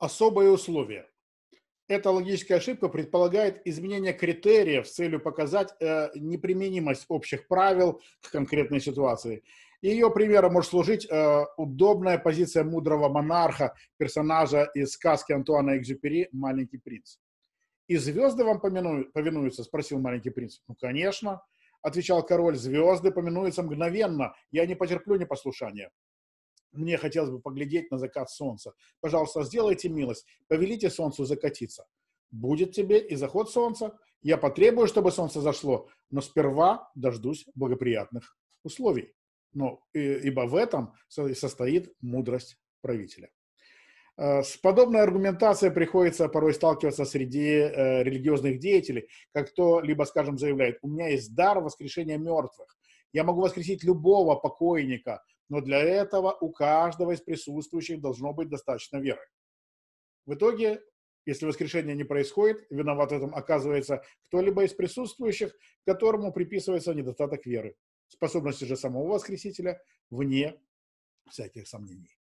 особые условия. Эта логическая ошибка предполагает изменение критериев с целью показать э, неприменимость общих правил к конкретной ситуации. И ее примером может служить э, удобная позиция мудрого монарха, персонажа из сказки Антуана Экзюпери «Маленький принц». «И звезды вам помину... повинуются?» – спросил маленький принц. «Ну, конечно», – отвечал король, – «звезды поминуются мгновенно, я не потерплю непослушания» мне хотелось бы поглядеть на закат солнца. Пожалуйста, сделайте милость, повелите солнцу закатиться. Будет тебе и заход солнца. Я потребую, чтобы солнце зашло, но сперва дождусь благоприятных условий. Но, э, ибо в этом состоит мудрость правителя. Э, с подобной аргументацией приходится порой сталкиваться среди э, религиозных деятелей, как кто-либо, скажем, заявляет, у меня есть дар воскрешения мертвых, я могу воскресить любого покойника, но для этого у каждого из присутствующих должно быть достаточно веры. В итоге, если воскрешение не происходит, виноват в этом оказывается кто-либо из присутствующих, которому приписывается недостаток веры. Способности же самого Воскресителя вне всяких сомнений.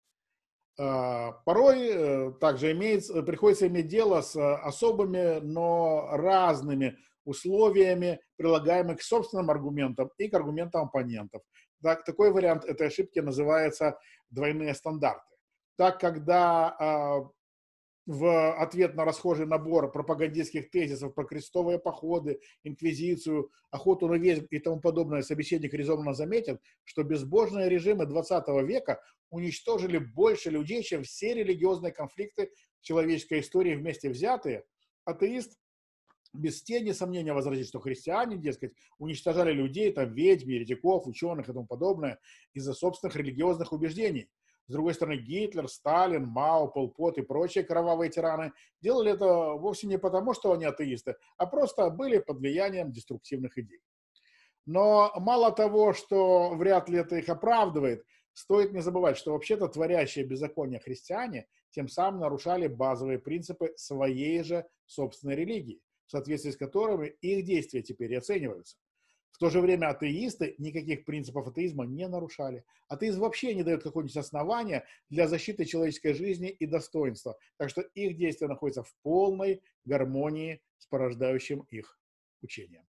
А, порой э, также имеется, э, приходится иметь дело с э, особыми, но разными условиями, прилагаемых к собственным аргументам и к аргументам оппонентов. Так, такой вариант этой ошибки называется двойные стандарты. Так, когда а, в ответ на расхожий набор пропагандистских тезисов про крестовые походы, инквизицию, охоту на ведьм и тому подобное, собеседник резонно заметит, что безбожные режимы 20 века уничтожили больше людей, чем все религиозные конфликты человеческой истории вместе взятые. Атеист без тени сомнения возразит, что христиане, дескать, уничтожали людей, там, ведьм, еретиков, ученых и тому подобное из-за собственных религиозных убеждений – с другой стороны, Гитлер, Сталин, Мао, Полпот и прочие кровавые тираны делали это вовсе не потому, что они атеисты, а просто были под влиянием деструктивных идей. Но мало того, что вряд ли это их оправдывает, стоит не забывать, что вообще-то творящие беззаконие христиане тем самым нарушали базовые принципы своей же собственной религии, в соответствии с которыми их действия теперь и оцениваются. В то же время атеисты никаких принципов атеизма не нарушали. Атеизм вообще не дает какого нибудь основания для защиты человеческой жизни и достоинства. Так что их действия находятся в полной гармонии с порождающим их учением.